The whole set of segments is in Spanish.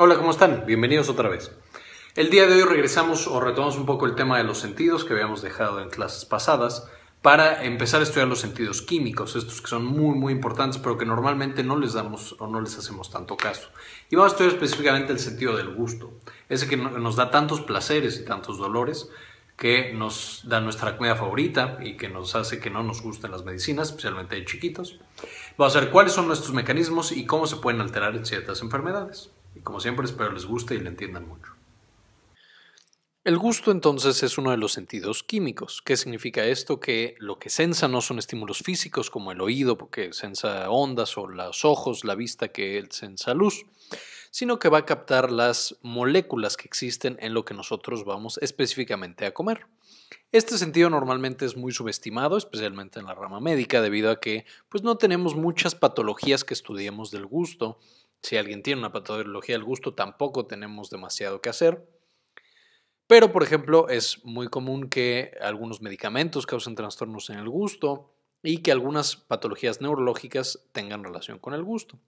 Hola, ¿cómo están? Bienvenidos otra vez. El día de hoy regresamos o retomamos un poco el tema de los sentidos que habíamos dejado en clases pasadas para empezar a estudiar los sentidos químicos, estos que son muy muy importantes pero que normalmente no les damos o no les hacemos tanto caso. Y vamos a estudiar específicamente el sentido del gusto, ese que nos da tantos placeres y tantos dolores, que nos da nuestra comida favorita y que nos hace que no nos gusten las medicinas, especialmente de chiquitos. Vamos a ver cuáles son nuestros mecanismos y cómo se pueden alterar en ciertas enfermedades como siempre, espero les guste y le entiendan mucho. El gusto entonces es uno de los sentidos químicos. ¿Qué significa esto? Que lo que sensa no son estímulos físicos como el oído, porque sensa ondas o los ojos, la vista que sensa luz, sino que va a captar las moléculas que existen en lo que nosotros vamos específicamente a comer. Este sentido normalmente es muy subestimado, especialmente en la rama médica, debido a que pues, no tenemos muchas patologías que estudiemos del gusto si alguien tiene una patología del gusto, tampoco tenemos demasiado que hacer. Pero, por ejemplo, es muy común que algunos medicamentos causen trastornos en el gusto y que algunas patologías neurológicas tengan relación con el gusto.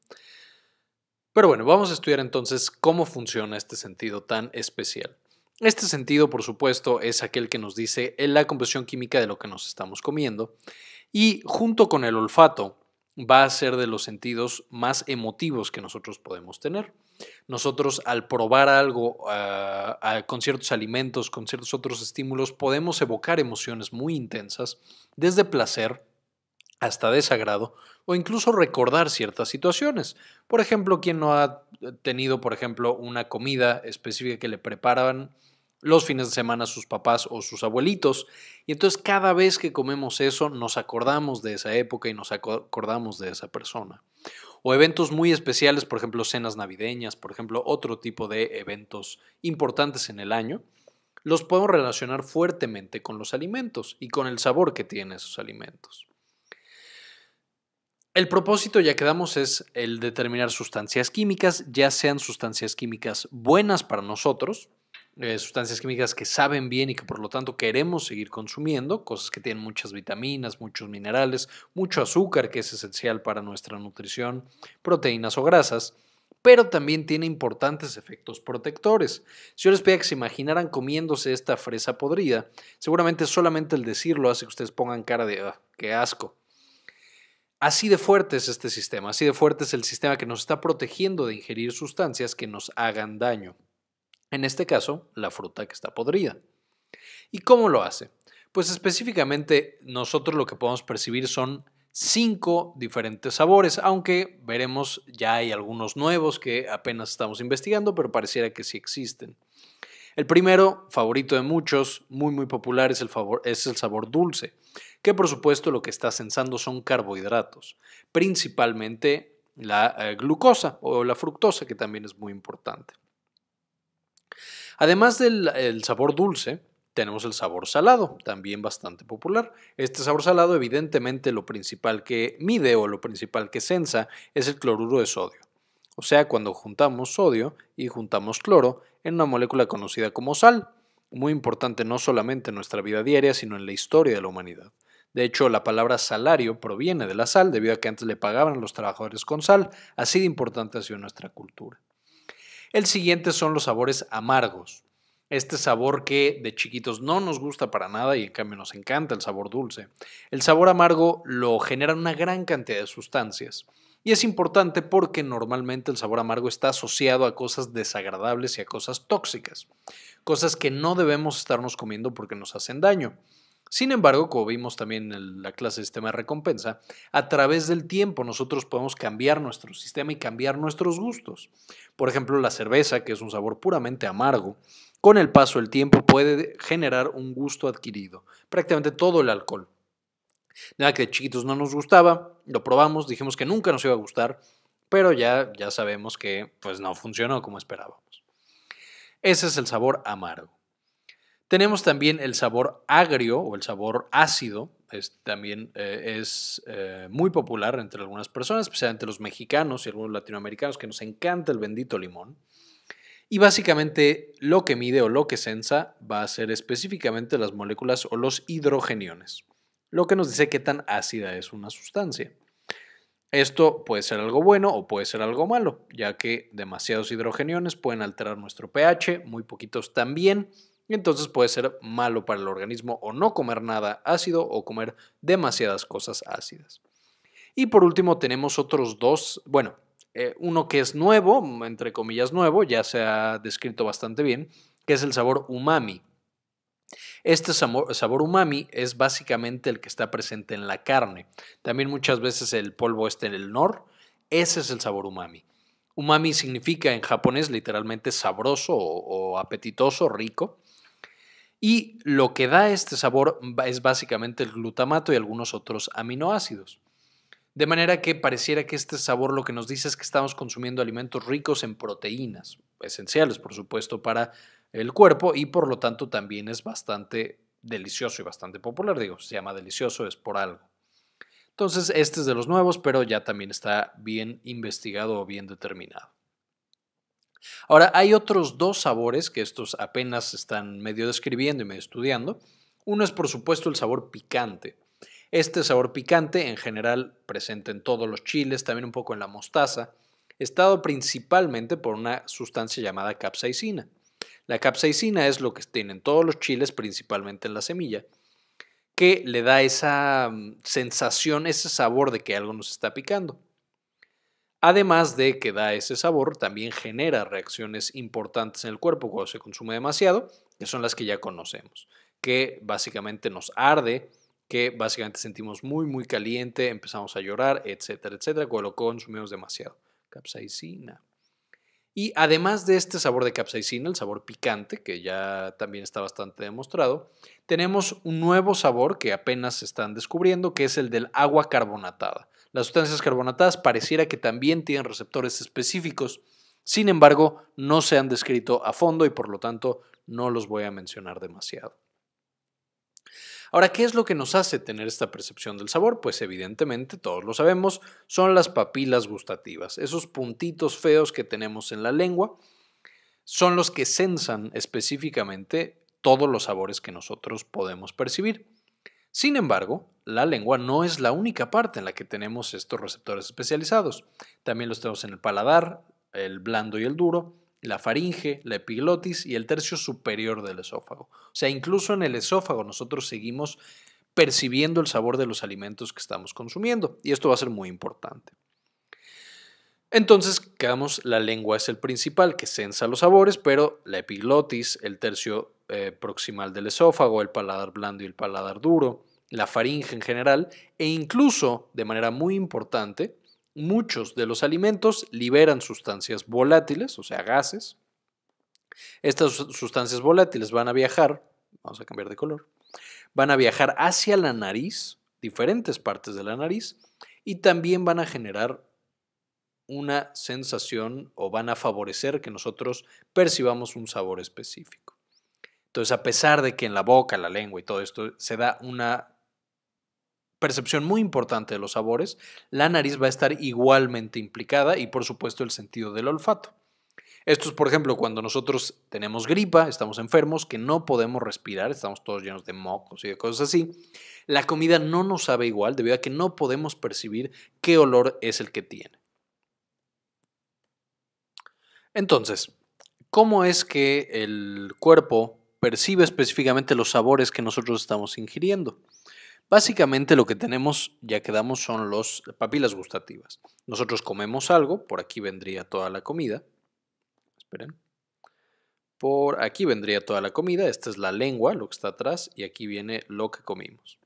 Pero bueno, vamos a estudiar entonces cómo funciona este sentido tan especial. Este sentido, por supuesto, es aquel que nos dice la composición química de lo que nos estamos comiendo y junto con el olfato va a ser de los sentidos más emotivos que nosotros podemos tener. Nosotros al probar algo ah, ah, con ciertos alimentos, con ciertos otros estímulos, podemos evocar emociones muy intensas, desde placer hasta desagrado o incluso recordar ciertas situaciones. Por ejemplo, quien no ha tenido, por ejemplo, una comida específica que le preparaban los fines de semana sus papás o sus abuelitos. Y entonces cada vez que comemos eso nos acordamos de esa época y nos acordamos de esa persona. O eventos muy especiales, por ejemplo, cenas navideñas, por ejemplo, otro tipo de eventos importantes en el año, los podemos relacionar fuertemente con los alimentos y con el sabor que tienen esos alimentos. El propósito, ya que damos es el determinar sustancias químicas, ya sean sustancias químicas buenas para nosotros, eh, sustancias químicas que saben bien y que por lo tanto queremos seguir consumiendo, cosas que tienen muchas vitaminas, muchos minerales, mucho azúcar que es esencial para nuestra nutrición, proteínas o grasas pero también tiene importantes efectos protectores. Si yo les pedía que se imaginaran comiéndose esta fresa podrida, seguramente solamente el decirlo hace que ustedes pongan cara de ah, qué asco. Así de fuerte es este sistema, así de fuerte es el sistema que nos está protegiendo de ingerir sustancias que nos hagan daño. En este caso, la fruta que está podrida. ¿Y cómo lo hace? Pues específicamente nosotros lo que podemos percibir son cinco diferentes sabores, aunque veremos ya hay algunos nuevos que apenas estamos investigando, pero pareciera que sí existen. El primero, favorito de muchos, muy muy popular, es el, sabor dulce, que por supuesto lo que está sensando son carbohidratos, principalmente la eh, glucosa o la fructosa, que también es muy importante. Además del sabor dulce, tenemos el sabor salado, también bastante popular. Este sabor salado, evidentemente, lo principal que mide o lo principal que sensa es el cloruro de sodio. O sea, cuando juntamos sodio y juntamos cloro en una molécula conocida como sal, muy importante no solamente en nuestra vida diaria, sino en la historia de la humanidad. De hecho, la palabra salario proviene de la sal, debido a que antes le pagaban a los trabajadores con sal, así de importante ha sido nuestra cultura. El siguiente son los sabores amargos. Este sabor que de chiquitos no nos gusta para nada y en cambio nos encanta el sabor dulce. El sabor amargo lo generan una gran cantidad de sustancias. Y es importante porque normalmente el sabor amargo está asociado a cosas desagradables y a cosas tóxicas, cosas que no debemos estarnos comiendo porque nos hacen daño. Sin embargo, como vimos también en la clase de sistema de recompensa, a través del tiempo nosotros podemos cambiar nuestro sistema y cambiar nuestros gustos. Por ejemplo, la cerveza, que es un sabor puramente amargo, con el paso del tiempo puede generar un gusto adquirido. Prácticamente todo el alcohol. Nada que de chiquitos no nos gustaba, lo probamos, dijimos que nunca nos iba a gustar, pero ya, ya sabemos que pues no funcionó como esperábamos. Ese es el sabor amargo. Tenemos también el sabor agrio o el sabor ácido, también eh, es eh, muy popular entre algunas personas, especialmente los mexicanos y algunos latinoamericanos, que nos encanta el bendito limón. Y básicamente lo que mide o lo que sensa va a ser específicamente las moléculas o los hidrogeniones, lo que nos dice qué tan ácida es una sustancia. Esto puede ser algo bueno o puede ser algo malo, ya que demasiados hidrogeniones pueden alterar nuestro pH, muy poquitos también, entonces puede ser malo para el organismo o no comer nada ácido o comer demasiadas cosas ácidas. Y por último tenemos otros dos, bueno, eh, uno que es nuevo, mm, entre comillas nuevo, ya se ha descrito bastante bien, que es el sabor umami. Este sabor, umami es básicamente el que está presente en la carne. También muchas veces el polvo está en el nor, ese es el sabor umami. Umami significa en japonés literalmente sabroso o apetitoso, rico. Y lo que da este sabor es básicamente el glutamato y algunos otros aminoácidos. De manera que pareciera que este sabor lo que nos dice es que estamos consumiendo alimentos ricos en proteínas, esenciales por supuesto para el cuerpo y por lo tanto también es bastante delicioso y bastante popular, digo, se llama delicioso, es por algo. Entonces, este es de los nuevos, pero ya también está bien investigado o bien determinado. Ahora, hay otros dos sabores que estos apenas están medio describiendo y medio estudiando. Uno es, por supuesto, el sabor picante. Este sabor picante, en general, presente en todos los chiles, también un poco en la mostaza, está dado principalmente por una sustancia llamada capsaicina. La capsaicina es lo que tienen todos los chiles, principalmente en la semilla, que le da esa mm, sensación, ese sabor de que algo nos está picando. Además de que da ese sabor, también genera reacciones importantes en el cuerpo cuando se consume demasiado, que son las que ya conocemos, que básicamente nos arde, que básicamente sentimos muy, muy caliente, empezamos a llorar, etcétera, etcétera, cuando lo consumimos demasiado. Capsaicina. Y además de este sabor de capsaicina, el sabor picante, que ya también está bastante demostrado, tenemos un nuevo sabor que apenas se están descubriendo, que es el del agua carbonatada. Las sustancias carbonatadas pareciera que también tienen receptores específicos, sin embargo, no se han descrito a fondo y por lo tanto no los voy a mencionar demasiado. Ahora, ¿qué es lo que nos hace tener esta percepción del sabor? Pues evidentemente, todos lo sabemos, son las papilas gustativas, esos puntitos feos que tenemos en la lengua, son los que sensan específicamente todos los sabores que nosotros podemos percibir. Sin embargo, la lengua no es la única parte en la que tenemos estos receptores especializados. También los tenemos en el paladar, el blando y el duro, la faringe, la epiglotis y el tercio superior del esófago. O sea, incluso en el esófago nosotros seguimos percibiendo el sabor de los alimentos que estamos consumiendo y esto va a ser muy importante. Entonces, quedamos, la lengua es el principal que sensa los sabores, pero la epiglotis, el tercio eh, proximal del esófago, el paladar blando y el paladar duro, la faringe en general, e incluso, de manera muy importante, Muchos de los alimentos liberan sustancias volátiles, o sea, gases. Estas sustancias volátiles van a viajar, vamos a cambiar de color, van a viajar hacia la nariz, diferentes partes de la nariz, y también van a generar una sensación o van a favorecer que nosotros percibamos un sabor específico. Entonces, a pesar de que en la boca, la lengua y todo esto se da una percepción muy importante de los sabores, la nariz va a estar igualmente implicada y por supuesto el sentido del olfato. Esto es, por ejemplo, cuando nosotros tenemos gripa, estamos enfermos, que no podemos respirar, estamos todos llenos de mocos y de cosas así. La comida no nos sabe igual debido a que no podemos percibir qué olor es el que tiene. Entonces, ¿cómo es que el cuerpo percibe específicamente los sabores que nosotros estamos ingiriendo? Básicamente lo que tenemos, ya quedamos, son las papilas gustativas. Nosotros comemos algo, por aquí vendría toda la comida. Esperen. Por aquí vendría toda la comida, esta es la lengua, lo que está atrás, y aquí viene lo que comimos.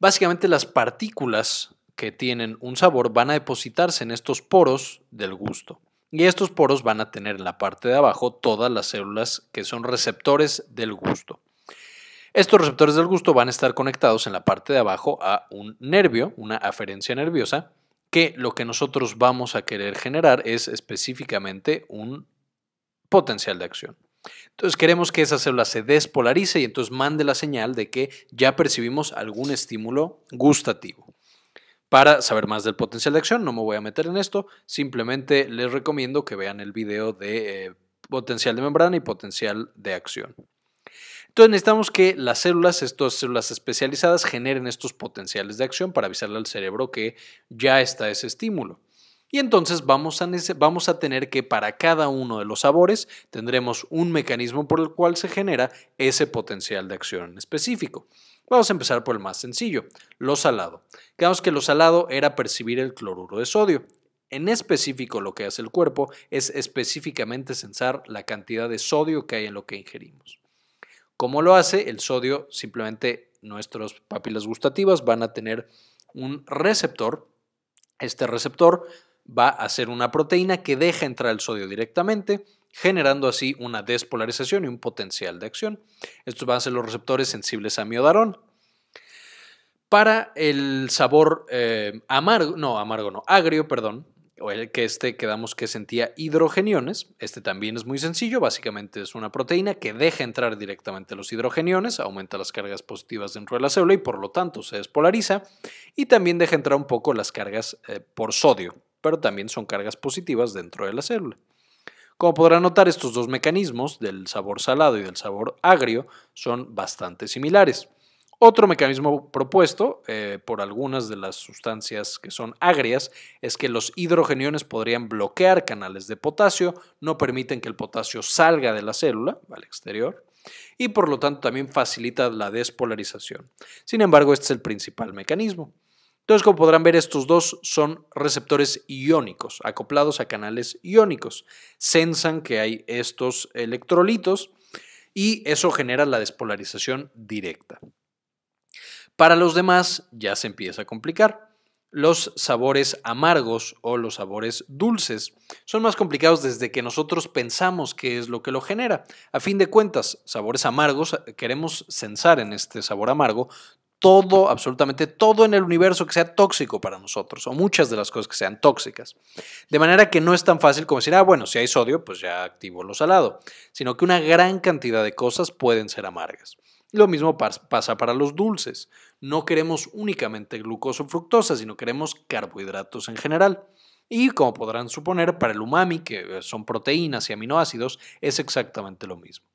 Básicamente las partículas que tienen un sabor van a depositarse en estos poros del gusto. Y estos poros van a tener en la parte de abajo todas las células que son receptores del gusto. Estos receptores del gusto van a estar conectados en la parte de abajo a un nervio, una aferencia nerviosa, que lo que nosotros vamos a querer generar es específicamente un potencial de acción. Entonces queremos que esa célula se despolarice y entonces mande la señal de que ya percibimos algún estímulo gustativo. Para saber más del potencial de acción, no me voy a meter en esto, simplemente les recomiendo que vean el video de eh, potencial de membrana y potencial de acción. Entonces necesitamos que las células, estas células especializadas, generen estos potenciales de acción para avisarle al cerebro que ya está ese estímulo. Y entonces vamos a, vamos a tener que para cada uno de los sabores tendremos un mecanismo por el cual se genera ese potencial de acción específico. Vamos a empezar por el más sencillo, lo salado. Digamos que lo salado era percibir el cloruro de sodio. En específico lo que hace el cuerpo es específicamente sensar la cantidad de sodio que hay en lo que ingerimos. ¿Cómo lo hace? El sodio, simplemente nuestros papilas gustativas van a tener un receptor. Este receptor va a ser una proteína que deja entrar el sodio directamente, generando así una despolarización y un potencial de acción. Estos van a ser los receptores sensibles a miodarón. Para el sabor eh, amargo, no, amargo no, agrio, perdón, o el que este quedamos que sentía hidrogeniones. Este también es muy sencillo, básicamente es una proteína que deja entrar directamente los hidrogeniones, aumenta las cargas positivas dentro de la célula y por lo tanto se despolariza y también deja entrar un poco las cargas eh, por sodio, pero también son cargas positivas dentro de la célula. Como podrán notar, estos dos mecanismos del sabor salado y del sabor agrio son bastante similares. Otro mecanismo propuesto eh, por algunas de las sustancias que son agrias es que los hidrogeniones podrían bloquear canales de potasio, no permiten que el potasio salga de la célula al exterior y por lo tanto también facilita la despolarización. Sin embargo, este es el principal mecanismo. Entonces, como podrán ver, estos dos son receptores iónicos, acoplados a canales iónicos. Sensan que hay estos electrolitos y eso genera la despolarización directa. Para los demás ya se empieza a complicar. Los sabores amargos o los sabores dulces son más complicados desde que nosotros pensamos qué es lo que lo genera. A fin de cuentas, sabores amargos, queremos censar en este sabor amargo todo, absolutamente todo en el universo que sea tóxico para nosotros, o muchas de las cosas que sean tóxicas. De manera que no es tan fácil como decir, ah, bueno, si hay sodio, pues ya activo lo salado, sino que una gran cantidad de cosas pueden ser amargas. Lo mismo pasa para los dulces. No queremos únicamente glucosa o fructosa, sino queremos carbohidratos en general. Y como podrán suponer, para el umami, que eh, son proteínas y aminoácidos, es exactamente lo mismo.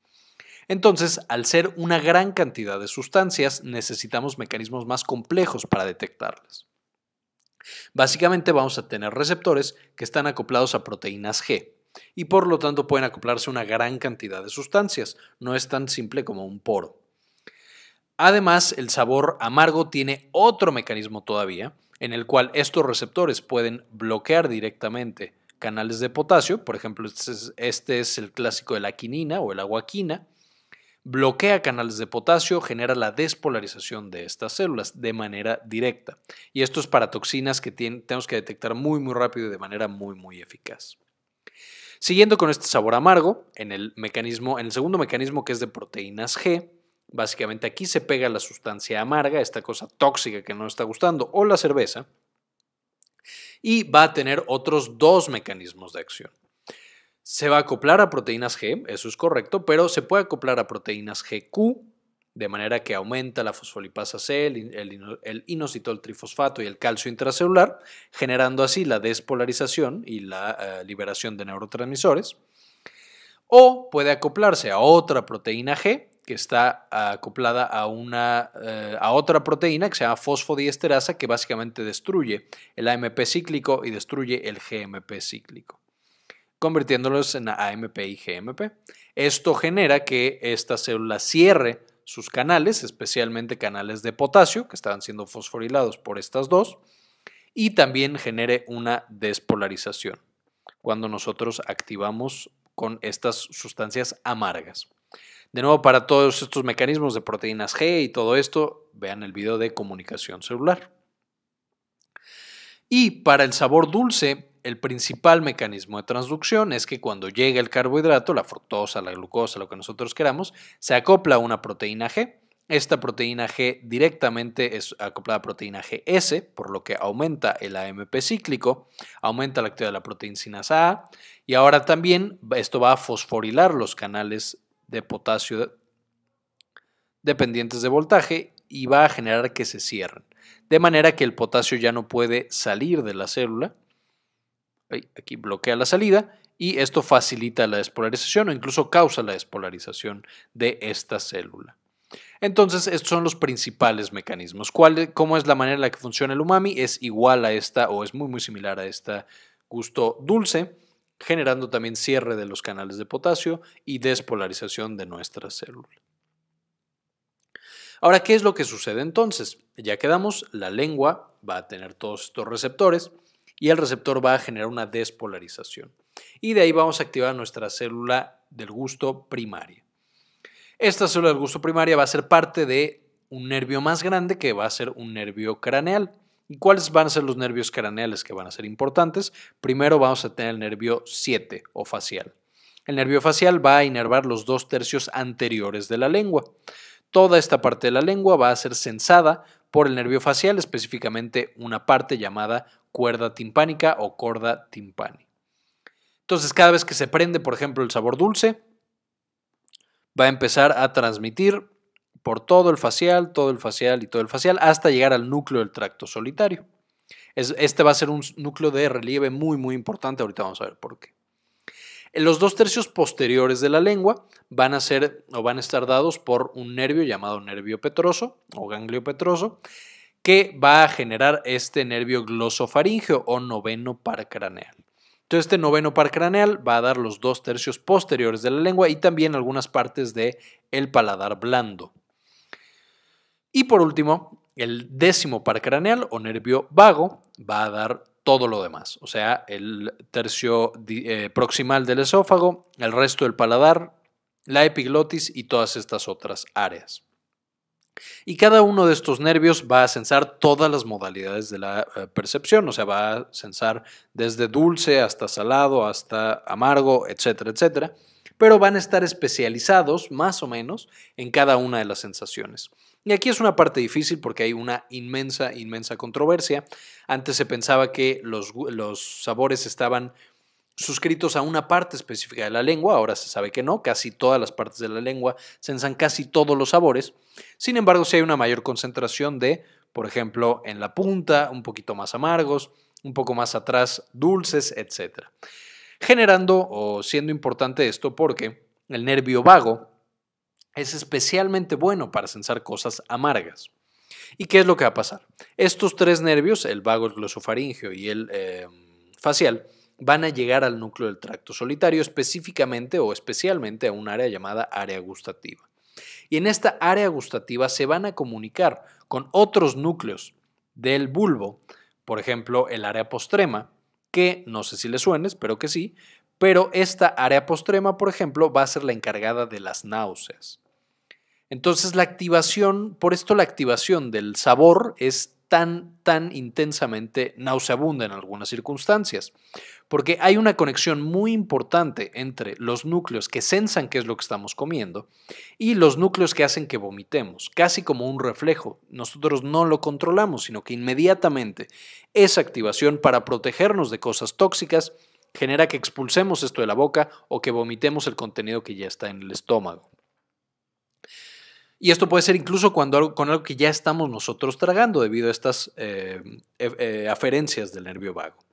Entonces, al ser una gran cantidad de sustancias, necesitamos mecanismos más complejos para detectarlas. Básicamente vamos a tener receptores que están acoplados a proteínas G y por lo tanto pueden acoplarse una gran cantidad de sustancias, no es tan simple como un poro. Además, el sabor amargo tiene otro mecanismo todavía, en el cual estos receptores pueden bloquear directamente canales de potasio, por ejemplo, este es, este el clásico de la quinina o el aguaquina, bloquea canales de potasio, genera la despolarización de estas células de manera directa. Y esto es para toxinas que tenemos que detectar muy, muy rápido y de manera muy, muy eficaz. Siguiendo con este sabor amargo, en el, en el segundo mecanismo que es de proteínas G, Básicamente aquí se pega la sustancia amarga, esta cosa tóxica que no está gustando, o la cerveza, y va a tener otros dos mecanismos de acción. Se va a acoplar a proteínas G, eso es correcto, pero se puede acoplar a proteínas GQ, de manera que aumenta la fosfolipasa C, el, inositol trifosfato y el calcio intracelular, generando así la despolarización y la eh, liberación de neurotransmisores. O puede acoplarse a otra proteína G, que está acoplada eh, a, otra proteína que se llama fosfodiesterasa que básicamente destruye el AMP cíclico y destruye el GMP cíclico, convirtiéndolos en AMP y GMP. Esto genera que esta célula cierre sus canales, especialmente canales de potasio, que estaban siendo fosforilados por estas dos, y también genere una despolarización cuando nosotros activamos con estas sustancias amargas. De nuevo, para todos estos mecanismos de proteínas G y todo esto, vean el video de comunicación celular. Y para el sabor dulce, el principal mecanismo de transducción es que cuando llega el carbohidrato, la fructosa, la glucosa, lo que nosotros queramos, se acopla a una proteína G. Esta proteína G directamente es acoplada a proteína GS, por lo que aumenta el AMP cíclico, aumenta la actividad de la proteína sinasa A y ahora también esto va a fosforilar los canales de potasio dependientes de voltaje y va a generar que se cierren. De manera que el potasio ya no puede salir de la célula. Aquí bloquea la salida y esto facilita la despolarización o incluso causa la despolarización de esta célula. Entonces, estos son los principales mecanismos. ¿Cómo es la manera en la que funciona el umami? Es igual a esta o es muy, muy similar a esta gusto dulce generando también cierre de los canales de potasio y despolarización de nuestra célula. Ahora, ¿qué es lo que sucede entonces? Ya quedamos, la lengua va a tener todos estos receptores y el receptor va a generar una despolarización. Y de ahí vamos a activar nuestra célula del gusto primaria. Esta célula del gusto primaria va a ser parte de un nervio más grande que va a ser un nervio craneal. ¿Y cuáles van a ser los nervios craneales que van a ser importantes? Primero vamos a tener el nervio 7 o facial. El nervio facial va a inervar los dos tercios anteriores de la lengua. Toda esta parte de la lengua va a ser sensada por el nervio facial, específicamente una parte llamada cuerda timpánica o corda timpani. Entonces, cada vez que se prende, por ejemplo, el sabor dulce, va a empezar a transmitir por todo el facial, todo el facial y todo el facial, hasta llegar al núcleo del tracto solitario. Este va a ser un núcleo de relieve muy, muy importante. Ahorita vamos a ver por qué. Los dos tercios posteriores de la lengua van a ser o van a estar dados por un nervio llamado nervio petroso o ganglio petroso, que va a generar este nervio glosofaringeo o noveno par Entonces, este noveno par va a dar los dos tercios posteriores de la lengua y también algunas partes del el paladar blando. Y por último, el décimo par o nervio vago va a dar todo lo demás, o sea, el tercio eh, proximal del esófago, el resto del paladar, la epiglotis y todas estas otras áreas. Y cada uno de estos nervios va a sensar todas las modalidades de la eh, percepción, o sea, va a sensar desde dulce hasta salado, hasta amargo, etcétera, etcétera, pero van a estar especializados más o menos en cada una de las sensaciones. Y aquí es una parte difícil porque hay una inmensa, inmensa controversia. Antes se pensaba que los, sabores estaban suscritos a una parte específica de la lengua, ahora se sabe que no, casi todas las partes de la lengua sensan casi todos los sabores, sin embargo si hay una mayor concentración de, por ejemplo, en la punta, un poquito más amargos, un poco más atrás, dulces, etc. Generando o siendo importante esto porque el nervio vago, es especialmente bueno para sensar cosas amargas. ¿Y qué es lo que va a pasar? Estos tres nervios, el vago, el glosofaringeo y el eh, facial, van a llegar al núcleo del tracto solitario, específicamente o especialmente a un área llamada área gustativa. Y en esta área gustativa se van a comunicar con otros núcleos del bulbo, por ejemplo, el área postrema, que no sé si le suene, espero que sí, pero esta área postrema, por ejemplo, va a ser la encargada de las náuseas. Entonces la activación, por esto la activación del sabor es tan, tan intensamente nauseabunda en algunas circunstancias, porque hay una conexión muy importante entre los núcleos que sensan qué es lo que estamos comiendo y los núcleos que hacen que vomitemos, casi como un reflejo. Nosotros no lo controlamos, sino que inmediatamente esa activación para protegernos de cosas tóxicas genera que expulsemos esto de la boca o que vomitemos el contenido que ya está en el estómago. Y esto puede ser incluso cuando con algo que ya estamos nosotros tragando debido a estas eh, eh, eh, aferencias del nervio vago.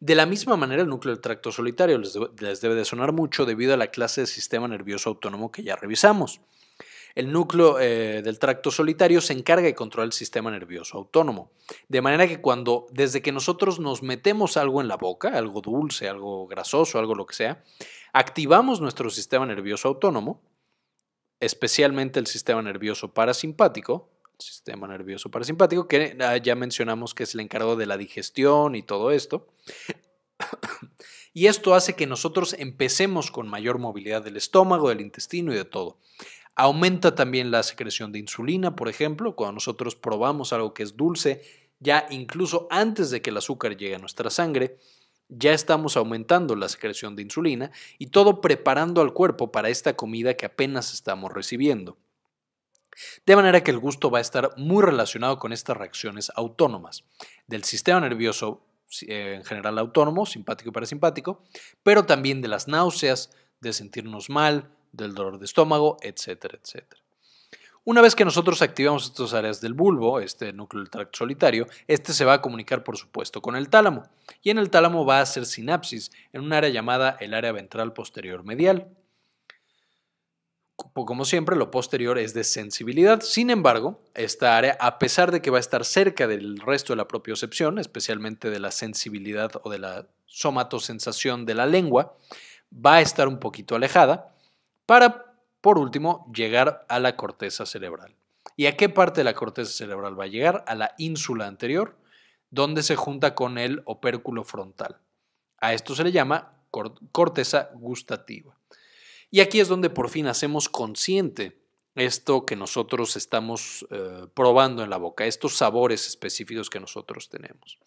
De la misma manera, el núcleo del tracto solitario les, debe de sonar mucho debido a la clase de sistema nervioso autónomo que ya revisamos. El núcleo del tracto solitario se encarga de controlar el sistema nervioso autónomo. De manera que cuando, desde que nosotros nos metemos algo en la boca, algo dulce, algo grasoso, algo lo que sea, activamos nuestro sistema nervioso autónomo, especialmente el sistema nervioso parasimpático, sistema nervioso parasimpático, que ah, ya mencionamos que es el encargado de la digestión y todo esto. y esto hace que nosotros empecemos con mayor movilidad del estómago, del intestino y de todo. Aumenta también la secreción de insulina, por ejemplo, cuando nosotros probamos algo que es dulce, ya incluso antes de que el azúcar llegue a nuestra sangre, ya estamos aumentando la secreción de insulina y todo preparando al cuerpo para esta comida que apenas estamos recibiendo. De manera que el gusto va a estar muy relacionado con estas reacciones autónomas del sistema nervioso eh, en general autónomo, simpático y parasimpático, pero también de las náuseas, de sentirnos mal, del dolor de estómago, etcétera, etcétera. Una vez que nosotros activamos estas áreas del bulbo, este núcleo del tracto solitario, este se va a comunicar por supuesto con el tálamo y en el tálamo va a hacer sinapsis en un área llamada el área ventral posterior medial. Como siempre, lo posterior es de sensibilidad. Sin embargo, esta área, a pesar de que va a estar cerca del resto de la propiocepción, especialmente de la sensibilidad o de la somatosensación de la lengua, va a estar un poquito alejada para por último, llegar a la corteza cerebral. ¿Y a qué parte de la corteza cerebral va a llegar? A la ínsula anterior, donde se junta con el opérculo frontal. A esto se le llama corteza gustativa. Y aquí es donde por fin hacemos consciente esto que nosotros estamos eh, probando en la boca, estos sabores específicos que nosotros tenemos.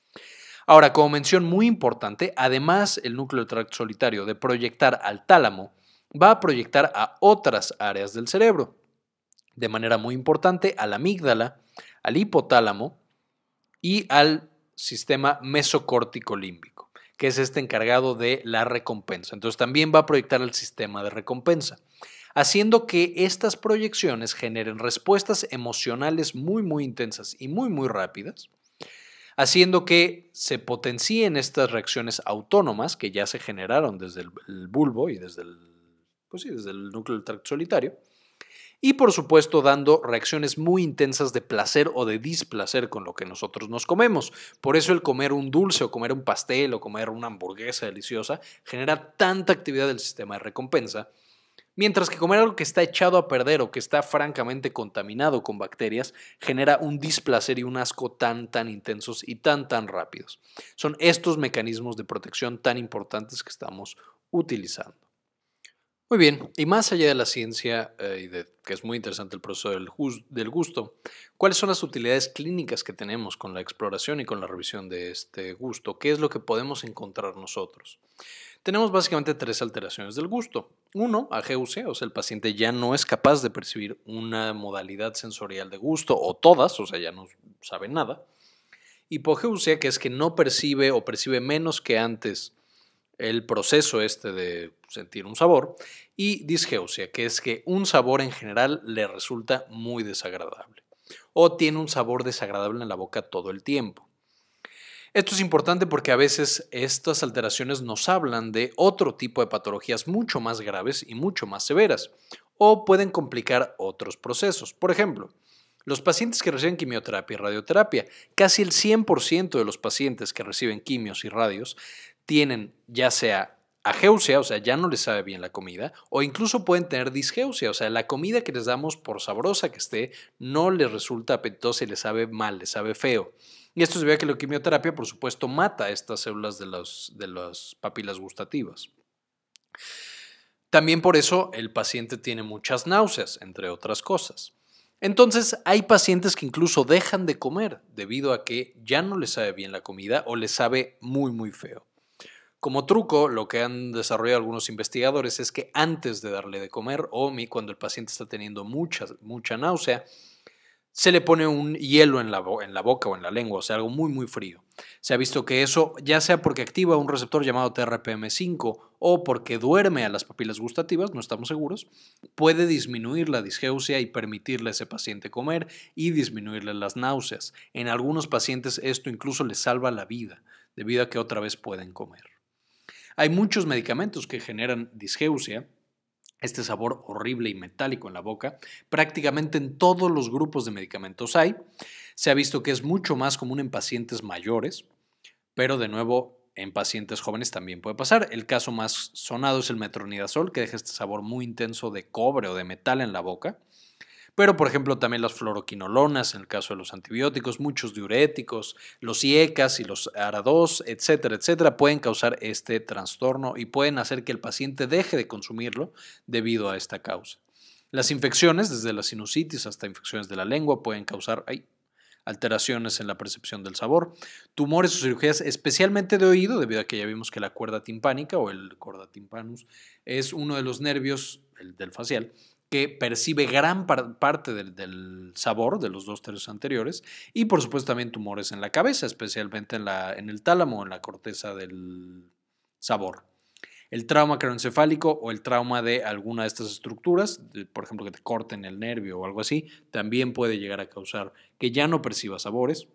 Ahora, como mención muy importante, además el núcleo del tracto solitario de proyectar al tálamo, va a proyectar a otras áreas del cerebro, de manera muy importante a la amígdala, al hipotálamo y al sistema mesocórtico límbico, que es este encargado de la recompensa. Entonces también va a proyectar al sistema de recompensa, haciendo que estas proyecciones generen respuestas emocionales muy, muy intensas y muy, muy rápidas, haciendo que se potencien estas reacciones autónomas que ya se generaron desde el bulbo y desde el pues sí, desde el núcleo del tracto solitario. Y por supuesto dando reacciones muy intensas de placer o de displacer con lo que nosotros nos comemos. Por eso el comer un dulce o comer un pastel o comer una hamburguesa deliciosa genera tanta actividad del sistema de recompensa Mientras que comer algo que está echado a perder o que está francamente contaminado con bacterias genera un displacer y un asco tan, tan intensos y tan, tan rápidos. Son estos mecanismos de protección tan importantes que estamos utilizando. Muy bien, y más allá de la ciencia, eh, de, que es muy interesante el proceso del, gusto, ¿cuáles son las utilidades clínicas que tenemos con la exploración y con la revisión de este gusto? ¿Qué es lo que podemos encontrar nosotros? Tenemos básicamente tres alteraciones del gusto. Uno, ageusia, o sea, el paciente ya no es capaz de percibir una modalidad sensorial de gusto o todas, o sea, ya no sabe nada. Hipogeusia, que es que no percibe o percibe menos que antes el proceso este de sentir un sabor, y disgeusia, que es que un sabor en general le resulta muy desagradable o tiene un sabor desagradable en la boca todo el tiempo. Esto es importante porque a veces estas alteraciones nos hablan de otro tipo de patologías mucho más graves y mucho más severas, o pueden complicar otros procesos. Por ejemplo, los pacientes que reciben quimioterapia y radioterapia, casi el 100% de los pacientes que reciben quimios y radios tienen ya sea ageusia, o sea, ya no les sabe bien la comida, o incluso pueden tener disgeusia, o sea, la comida que les damos, por sabrosa que esté, no les resulta apetitosa y les sabe mal, les sabe feo. Y esto se ve que la quimioterapia, por supuesto, mata estas células de, los, de las papilas gustativas. También por eso el paciente tiene muchas náuseas, entre otras cosas. Entonces, hay pacientes que incluso dejan de comer debido a que ya no les sabe bien la comida o les sabe muy, muy feo. Como truco, lo que han desarrollado algunos investigadores es que antes de darle de comer mi cuando el paciente está teniendo mucha, mucha náusea, se le pone un hielo en la, en la, boca o en la lengua, o sea, algo muy, muy frío. Se ha visto que eso, ya sea porque activa un receptor llamado TRPM5 o porque duerme a las papilas gustativas, no estamos seguros, puede disminuir la disgeusia y permitirle a ese paciente comer y disminuirle las náuseas. En algunos pacientes esto incluso les salva la vida, debido a que otra vez pueden comer. Hay muchos medicamentos que generan disgeusia, este sabor horrible y metálico en la boca. Prácticamente en todos los grupos de medicamentos hay. Se ha visto que es mucho más común en pacientes mayores, pero de nuevo en pacientes jóvenes también puede pasar. El caso más sonado es el metronidazol, que deja este sabor muy intenso de cobre o de metal en la boca. Pero, por ejemplo, también las fluoroquinolonas, en el caso de los antibióticos, muchos diuréticos, los IECAS y los ARA2, etcétera, etcétera, pueden causar este trastorno y pueden hacer que el paciente deje de consumirlo debido a esta causa. Las infecciones, desde la sinusitis hasta infecciones de la lengua, pueden causar alteraciones en la percepción del sabor, tumores o cirugías especialmente de oído, debido a que ya vimos que la cuerda timpánica o el corda timpanus es uno de los nervios, el del facial, que percibe gran parte del, sabor de los dos tercios anteriores y por supuesto también tumores en la cabeza, especialmente en, la, en el tálamo, en la corteza del sabor. El trauma craneoencefálico o el trauma de alguna de estas estructuras, por ejemplo que te corten el nervio o algo así, también puede llegar a causar que ya no perciba sabores,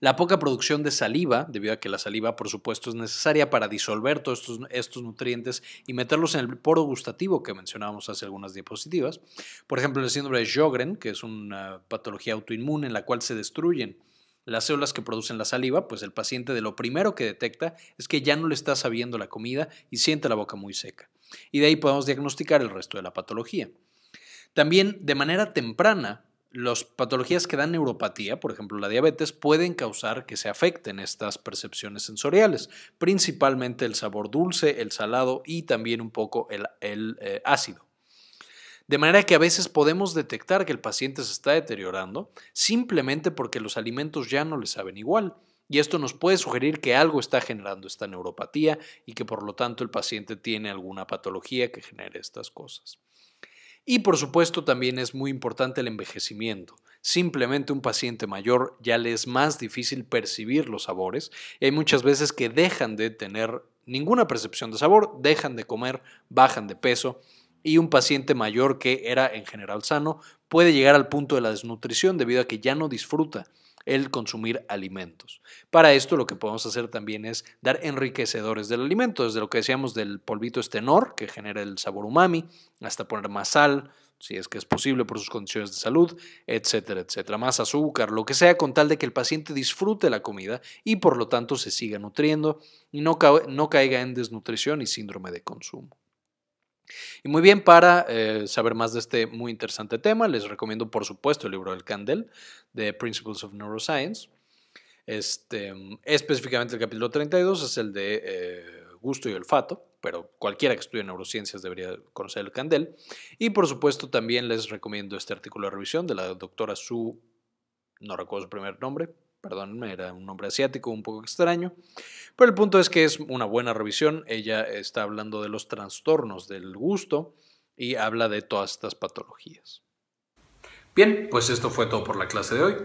la poca producción de saliva, debido a que la saliva, por supuesto, es necesaria para disolver todos estos, nutrientes y meterlos en el poro gustativo que mencionábamos hace algunas diapositivas. Por ejemplo, el síndrome de Sjögren, que es una patología autoinmune en la cual se destruyen las células que producen la saliva, pues el paciente de lo primero que detecta es que ya no le está sabiendo la comida y siente la boca muy seca. Y de ahí podemos diagnosticar el resto de la patología. También de manera temprana las patologías que dan neuropatía, por ejemplo la diabetes, pueden causar que se afecten estas percepciones sensoriales, principalmente el sabor dulce, el salado y también un poco el, eh, ácido. De manera que a veces podemos detectar que el paciente se está deteriorando simplemente porque los alimentos ya no le saben igual. Y esto nos puede sugerir que algo está generando esta neuropatía y que por lo tanto el paciente tiene alguna patología que genere estas cosas. Y por supuesto también es muy importante el envejecimiento. Simplemente un paciente mayor ya le es más difícil percibir los sabores hay muchas veces que dejan de tener ninguna percepción de sabor, dejan de comer, bajan de peso y un paciente mayor que era en general sano puede llegar al punto de la desnutrición debido a que ya no disfruta el consumir alimentos. Para esto lo que podemos hacer también es dar enriquecedores del alimento, desde lo que decíamos del polvito estenor, que genera el sabor umami, hasta poner más sal, si es que es posible por sus condiciones de salud, etcétera, etcétera, más azúcar, lo que sea, con tal de que el paciente disfrute la comida y por lo tanto se siga nutriendo y no, no caiga en desnutrición y síndrome de consumo. Y muy bien, para eh, saber más de este muy interesante tema, les recomiendo por supuesto el libro del Candel, de Principles of Neuroscience. Este, mm, específicamente el capítulo 32 es el de eh, gusto y olfato, pero cualquiera que estudie neurociencias debería conocer el Candel. Y por supuesto también les recomiendo este artículo de revisión de la doctora Su, no recuerdo su primer nombre, perdónenme, era un nombre asiático un poco extraño, pero el punto es que es una buena revisión, ella está hablando de los trastornos del gusto y habla de todas estas patologías. Bien, pues esto fue todo por la clase de hoy.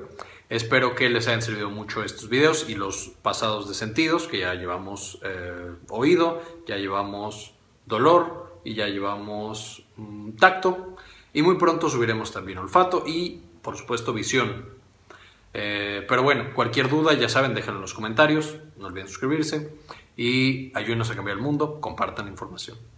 Espero que les hayan servido mucho estos videos y los pasados de sentidos, que ya llevamos eh, oído, ya llevamos dolor y ya llevamos mm, tacto. Y muy pronto subiremos también olfato y, por supuesto, visión, eh, pero bueno, cualquier duda, ya saben, déjenlo en los comentarios, no olviden suscribirse y ayúdenos a cambiar el mundo, compartan la información.